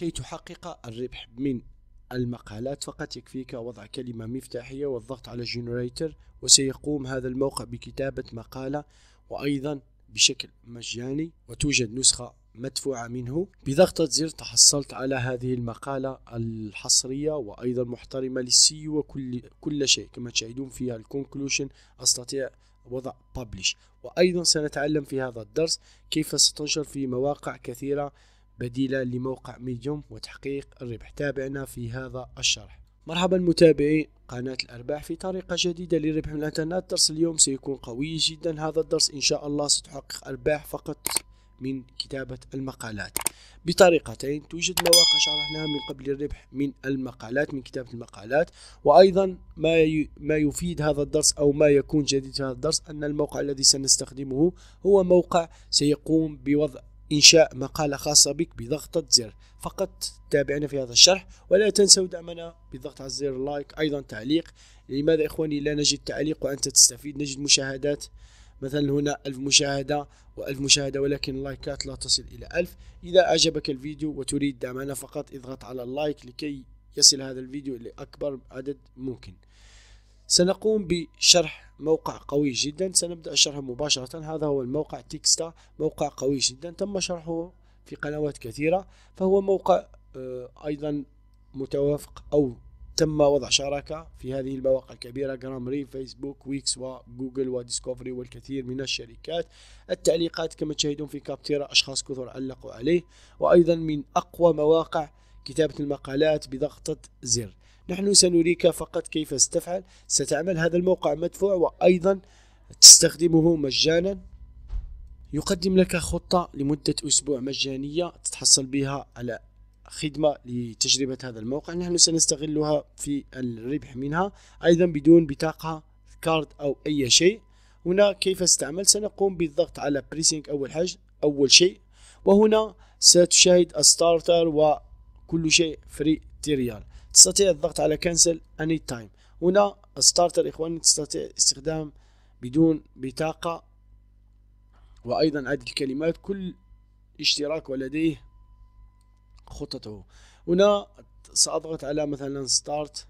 كي تحقق الربح من المقالات فقط يكفيك وضع كلمة مفتاحية والضغط على جنريتر وسيقوم هذا الموقع بكتابة مقالة وأيضا بشكل مجاني وتوجد نسخة مدفوعة منه بضغطة زر تحصلت على هذه المقالة الحصرية وأيضا محترمة للسي وكل كل شيء كما تشاهدون فيها الكونكلوشن أستطيع وضع بابليش وأيضا سنتعلم في هذا الدرس كيف ستنشر في مواقع كثيرة بديلة لموقع ميديوم وتحقيق الربح تابعنا في هذا الشرح مرحبا متابعي قناة الأرباح في طريقة جديدة لربح من الإنترنت درس اليوم سيكون قوي جدا هذا الدرس إن شاء الله ستحقق أرباح فقط من كتابة المقالات بطريقتين توجد مواقع شرحناها من قبل الربح من المقالات من كتابة المقالات وأيضا ما ما يفيد هذا الدرس أو ما يكون جديد في هذا الدرس أن الموقع الذي سنستخدمه هو موقع سيقوم بوضع إنشاء مقالة خاصة بك بضغطة زر فقط تابعنا في هذا الشرح ولا تنسوا دعمنا بالضغط على زر لايك أيضا تعليق لماذا إخواني لا نجد تعليق وأنت تستفيد نجد مشاهدات مثلا هنا ألف مشاهدة وألف مشاهدة ولكن اللايكات لا تصل إلى ألف إذا أعجبك الفيديو وتريد دعمنا فقط اضغط على اللايك لكي يصل هذا الفيديو لأكبر عدد ممكن سنقوم بشرح موقع قوي جدا سنبدأ الشرح مباشرة هذا هو الموقع تيكستا موقع قوي جدا تم شرحه في قنوات كثيرة فهو موقع آه، أيضا متوافق أو تم وضع شراكة في هذه المواقع الكبيرة جرامري فيسبوك ويكس وجوجل وديسكوفري والكثير من الشركات التعليقات كما تشاهدون في كابتيرا أشخاص كثر علقوا عليه وأيضا من أقوى مواقع كتابة المقالات بضغطة زر نحن سنريك فقط كيف ستفعل ستعمل هذا الموقع مدفوع وأيضا تستخدمه مجانا يقدم لك خطة لمدة أسبوع مجانية تتحصل بها على خدمة لتجربة هذا الموقع نحن سنستغلها في الربح منها أيضا بدون بطاقة كارد أو أي شيء هنا كيف استعمل سنقوم بالضغط على بريسينج أول حاجة أول شيء وهنا ستشاهد الستارتر وكل شيء فري تيريال تستطيع الضغط على cancel any time هنا الستارتر اخواني تستطيع استخدام بدون بطاقة وايضا عدد الكلمات كل اشتراك ولديه خطته هنا ساضغط على مثلا ستارت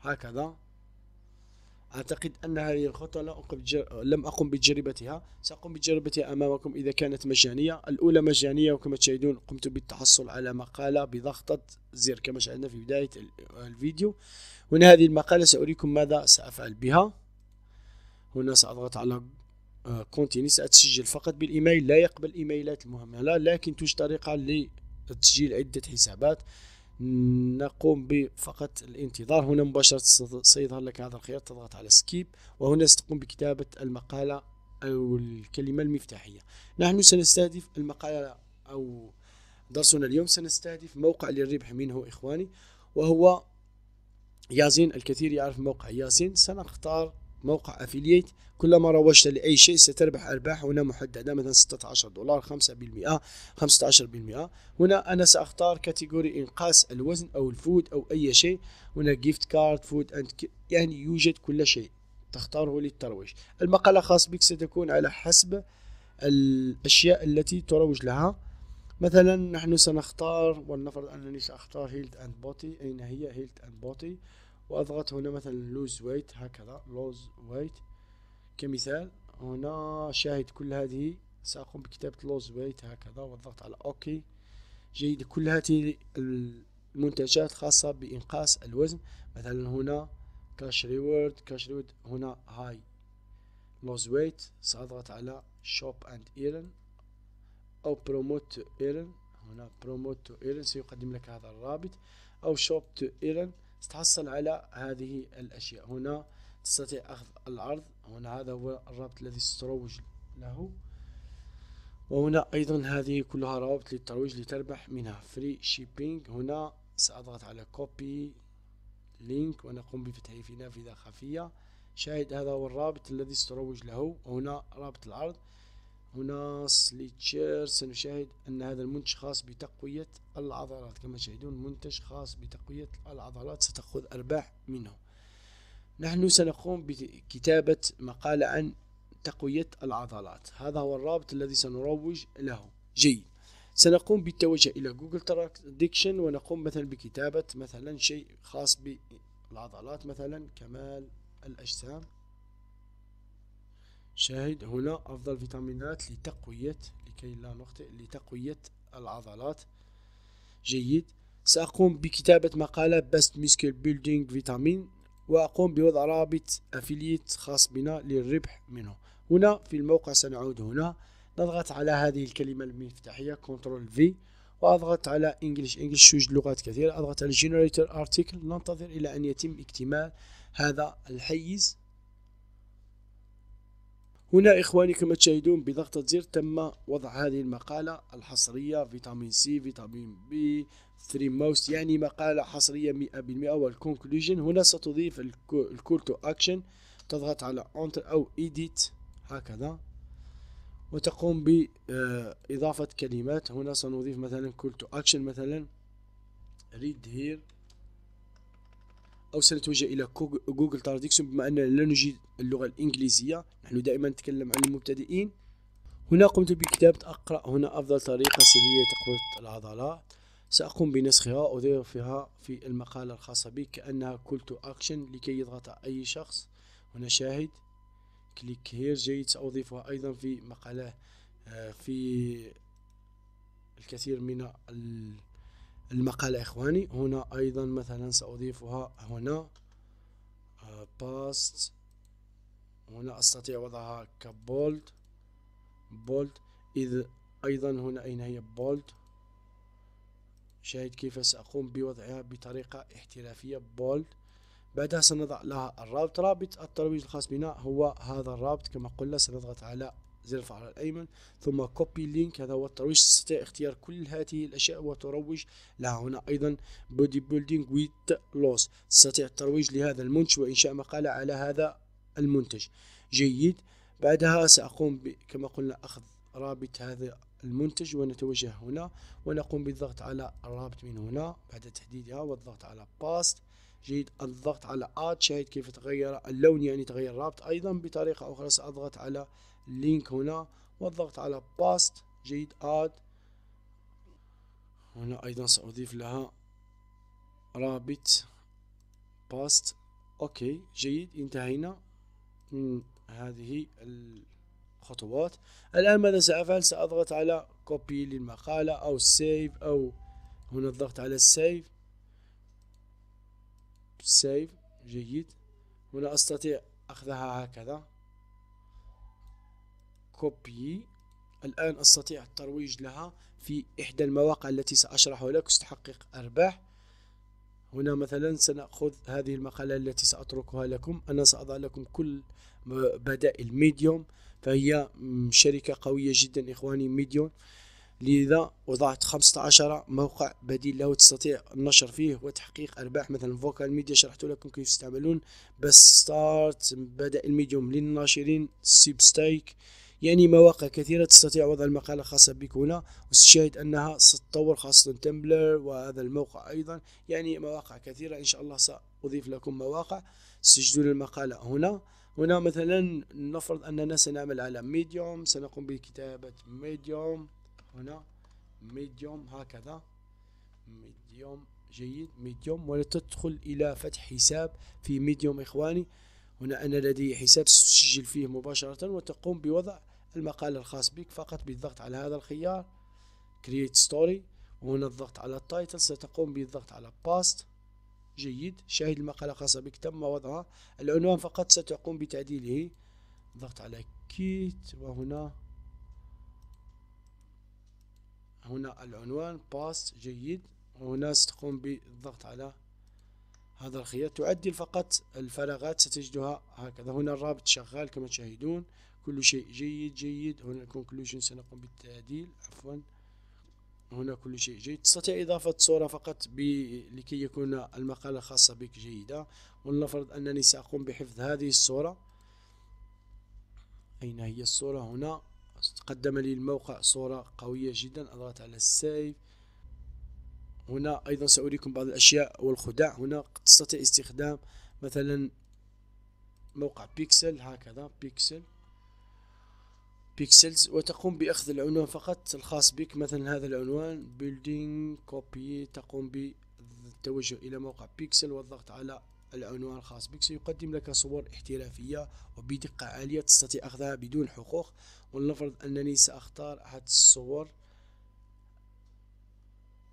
هكذا أعتقد أن هذه الخطة لا أقم لم أقم بتجربتها سأقوم بتجربتها أمامكم إذا كانت مجانية الأولى مجانية وكما تشاهدون قمت بالتحصل على مقالة بضغطة زر كما شاهدنا في بداية الفيديو هنا هذه المقالة سأريكم ماذا سأفعل بها هنا سأضغط على كونتيني آه، سأتسجل فقط بالإيميل لا يقبل إيميلات المهملة لكن توجد طريقة لتسجيل عدة حسابات نقوم بفقط الانتظار هنا مباشرة سيظهر لك هذا الخيار تضغط على سكيب وهنا ستقوم بكتابة المقالة أو الكلمة المفتاحية نحن سنستهدف المقالة أو درسنا اليوم سنستهدف موقع للربح منه إخواني وهو يازين الكثير يعرف موقع يازين سنختار موقع افيليت كلما روجت لاي شيء ستربح ارباح هنا محدده مثلا 16 دولار 5% 15% هنا انا ساختار كاتيجوري انقاص الوزن او الفود او اي شيء هنا جيفت كارد فود اند يعني يوجد كل شيء تختاره للترويج المقاله خاص بك ستكون على حسب الاشياء التي تروج لها مثلا نحن سنختار ولنفرض انني ساختار هيلت اند بوتي اين هي هيلت اند بوتي واضغط هنا مثلا لوز ويت هكذا لوز ويت كمثال هنا شاهد كل هذه ساقوم بكتابة لوز ويت هكذا والضغط على اوكي جيد كل هذه المنتجات خاصة بانقاص الوزن مثلا هنا كاش ريورد كاش ريورد هنا هاي لوز ويت ساضغط على شوب اند ايرن او بروموت تو ايرن هنا بروموت تو ايرن سيقدم لك هذا الرابط او شوب تو ايرن ستحصل على هذه الأشياء هنا تستطيع أخذ العرض هنا هذا هو الرابط الذي ستروج له وهنا أيضا هذه كلها روابط للترويج لتربح منها فري شيبينج هنا سأضغط على كوبي لينك ونقوم بفتحه في نافذة خفية شاهد هذا هو الرابط الذي ستروج له هنا رابط العرض هنا سليتشير سنشاهد أن هذا المنتج خاص بتقوية العضلات كما تشاهدون منتج خاص بتقوية العضلات ستأخذ أرباح منه نحن سنقوم بكتابة مقالة عن تقوية العضلات هذا هو الرابط الذي سنروج له جيد سنقوم بالتوجه إلى جوجل تراديكشن ونقوم مثلا بكتابة مثلا شيء خاص بالعضلات مثلا كمال الأجسام شاهد هنا أفضل فيتامينات لتقوية لكي لا نخطئ لتقوية العضلات جيد سأقوم بكتابة مقالة بست ميسكل بيلدينج فيتامين وأقوم بوضع رابط أفيليت خاص بنا للربح منه هنا في الموقع سنعود هنا نضغط على هذه الكلمة المفتاحية كنترول في وأضغط على انجلش انجلش يوجد لغات كثيرة أضغط على جنريتر أرتيكل ننتظر إلى أن يتم اكتمال هذا الحيز هنا إخواني كما تشاهدون بضغطة زر تم وضع هذه المقالة الحصرية فيتامين سي فيتامين بي 3 ماوس يعني مقالة حصرية 100% والكونكلوجن هنا ستضيف الكول تو أكشن تضغط على أنتر أو إيديت هكذا وتقوم بإضافة كلمات هنا سنضيف مثلا كول تو أكشن مثلا read here أو سنتوجه إلى جوجل تراديكسيون بما أننا لا نجيد اللغة الإنجليزية نحن دائما نتكلم عن المبتدئين هنا قمت بكتابة أقرأ هنا أفضل طريقة سرية تقوية العضلات سأقوم بنسخها وأضيفها في المقالة الخاصة بي كأنها كول تو أكشن لكي يضغط أي شخص هنا شاهد كليك هير جيد سأضيفها أيضا في مقالة آه، في الكثير من المقال إخواني هنا أيضا مثلا سأضيفها هنا باست آه، هنا أستطيع وضعها كبولد بولد إذ أيضا هنا أين هي بولد شاهد كيف سأقوم بوضعها بطريقة احترافية بولد بعدها سنضع لها الرابط رابط الترويج الخاص بنا هو هذا الرابط كما قلنا سنضغط على زر الفعل الأيمن ثم كوبي لينك هذا هو الترويج تستطيع اختيار كل هذه الأشياء وتروج لها هنا أيضا بودي بيلدينغ ويت لوس تستطيع الترويج لهذا المنتج وإنشاء مقالة على هذا المنتج جيد بعدها سأقوم كما قلنا أخذ رابط هذا المنتج ونتوجه هنا ونقوم بالضغط على الرابط من هنا بعد تحديدها والضغط على باست جيد الضغط على اد شاهد كيف تغير اللون يعني تغير الرابط ايضا بطريقه اخرى ساضغط على اللينك هنا والضغط على باست جيد اد هنا ايضا ساضيف لها رابط باست اوكي جيد انتهينا من هذه الخطوات الان ماذا سافعل ساضغط على كوبي للمقالة او سيف او هنا الضغط على السيف سيف جيد هنا استطيع اخذها هكذا كوبي الآن أستطيع الترويج لها في إحدى المواقع التي سأشرح لك ستحقق أرباح هنا مثلا سنأخذ هذه المقالة التي سأتركها لكم أنا سأضع لكم كل بدائل ميديوم فهي شركة قوية جدا إخواني ميديوم لذا وضعت 15 موقع بديل له تستطيع النشر فيه وتحقيق أرباح مثلا فوكال ميديا شرحت لكم كيف تستعملون بس ستارت بدائل ميديوم للناشرين سيبستايك يعني مواقع كثيرة تستطيع وضع المقالة الخاصة بك هنا وستشاهد أنها ستطور خاصة تمبلر وهذا الموقع أيضا يعني مواقع كثيرة إن شاء الله سأضيف لكم مواقع تسجلون المقالة هنا هنا مثلا نفرض أننا سنعمل على ميديوم سنقوم بكتابة ميديوم هنا ميديوم هكذا ميديوم جيد ميديوم ولتدخل إلى فتح حساب في ميديوم إخواني هنا أنا لدي حساب ستسجل فيه مباشرة وتقوم بوضع المقال الخاص بك فقط بالضغط على هذا الخيار create story وهنا الضغط على التايتل ستقوم بالضغط على past جيد شاهد المقالة الخاصة بك تم وضعها العنوان فقط ستقوم بتعديله ضغط على كيت وهنا هنا العنوان باست جيد وهنا ستقوم بالضغط على هذا الخيار تعدل فقط الفراغات ستجدها هكذا هنا الرابط شغال كما تشاهدون كل شيء جيد جيد هنا الكونكلوجن سنقوم بالتعديل عفوا هنا كل شيء جيد تستطيع إضافة صورة فقط لكي يكون المقالة الخاصة بك جيدة ولنفرض أنني سأقوم بحفظ هذه الصورة أين هي الصورة هنا قدم لي الموقع صورة قوية جدا أضغط على السيف هنا أيضا سأريكم بعض الأشياء والخداع هنا تستطيع استخدام مثلا موقع بيكسل هكذا بيكسل بيكسلز وتقوم بأخذ العنوان فقط الخاص بك مثلا هذا العنوان بيلدينغ كوبي تقوم بالتوجه إلى موقع بيكسل والضغط على العنوان الخاص بك سيقدم لك صور احترافية وبدقة عالية تستطيع أخذها بدون حقوق ولنفرض أنني سأختار أحد الصور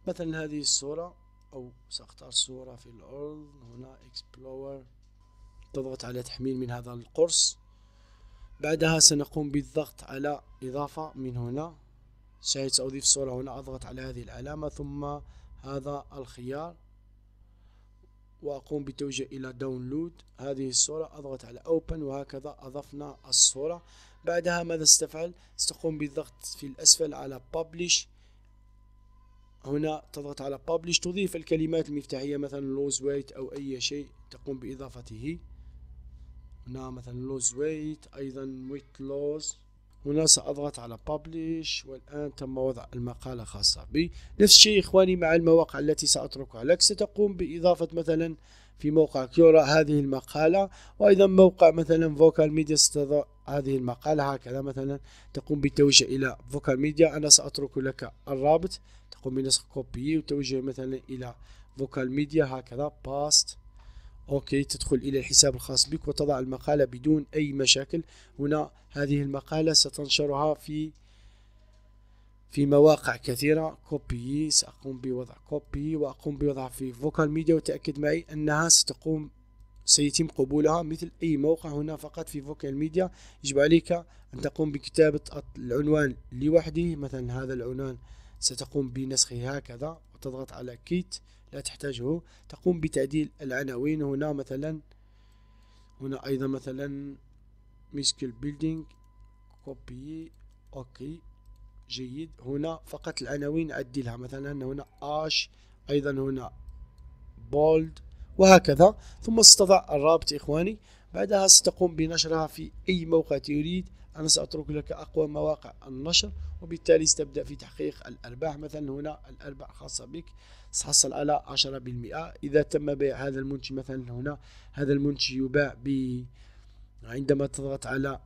مثلا هذه الصورة أو سأختار صورة في الأرض هنا إكسبلور تضغط على تحميل من هذا القرص بعدها سنقوم بالضغط على إضافة من هنا شاهد سأضيف صورة هنا أضغط على هذه العلامة ثم هذا الخيار وأقوم بتوجيه إلى داونلود هذه الصورة أضغط على أوبن وهكذا أضفنا الصورة بعدها ماذا ستفعل؟ ستقوم بالضغط في الأسفل على Publish هنا تضغط على Publish تضيف الكلمات المفتاحية مثلا لوز Weight أو أي شيء تقوم بإضافته هنا مثلا لوز ويت ايضا ويت لوز هنا سأضغط على بابليش والآن تم وضع المقالة خاصة بي نفس الشيء إخواني مع المواقع التي سأتركها لك ستقوم بإضافة مثلا في موقع كيورا هذه المقالة وأيضا موقع مثلا فوكال ميديا ستضع هذه المقالة هكذا مثلا تقوم بالتوجه إلى فوكال ميديا أنا سأترك لك الرابط تقوم بنسخ كوبي وتوجه مثلا إلى فوكال ميديا هكذا باست أوكي تدخل إلى الحساب الخاص بك وتضع المقالة بدون أي مشاكل هنا هذه المقالة ستنشرها في في مواقع كثيرة كوبي سأقوم بوضع كوبي وأقوم بوضعها في فوكال ميديا وتأكد معي أنها ستقوم سيتم قبولها مثل أي موقع هنا فقط في فوكال ميديا يجب عليك أن تقوم بكتابة العنوان لوحده مثلا هذا العنوان ستقوم بنسخه هكذا وتضغط على كيت لا تحتاجه تقوم بتعديل العناوين هنا مثلا هنا أيضا مثلا ميسكل بيلدينج كوبي أوكي جيد هنا فقط العناوين عدلها مثلا هنا اش ايضا هنا بولد وهكذا ثم ستضع الرابط اخواني بعدها ستقوم بنشرها في اي موقع تريد أنا سأترك لك أقوى مواقع النشر وبالتالي ستبدأ في تحقيق الأرباح مثلا هنا الأرباح خاصة بك ستحصل على 10% إذا تم بيع هذا المنتج مثلا هنا هذا المنتج يباع ب عندما تضغط على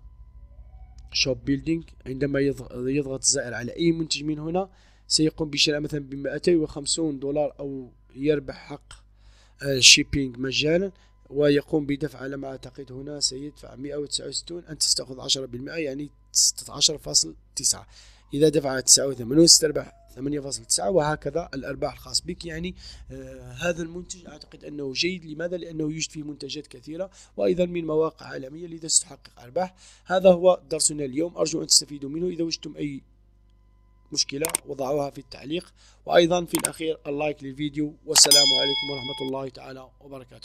شوب بيلدينغ عندما يضغط الزائر على أي منتج من هنا سيقوم بشراء مثلا ب 250 دولار أو يربح حق شيبينغ آه، مجانا ويقوم بدفع على ما أعتقد هنا سيدفع 169 أنت تستأخذ 10% يعني 16.9 إذا دفع 89 ستربح 8.9 وهكذا الأرباح الخاص بك يعني آه هذا المنتج أعتقد أنه جيد لماذا؟ لأنه يوجد فيه منتجات كثيرة وأيضا من مواقع عالمية لذا ستحقق أرباح هذا هو درسنا اليوم أرجو أن تستفيدوا منه إذا وجدتم أي مشكلة وضعوها في التعليق وأيضا في الأخير اللايك للفيديو والسلام عليكم ورحمة الله تعالى وبركاته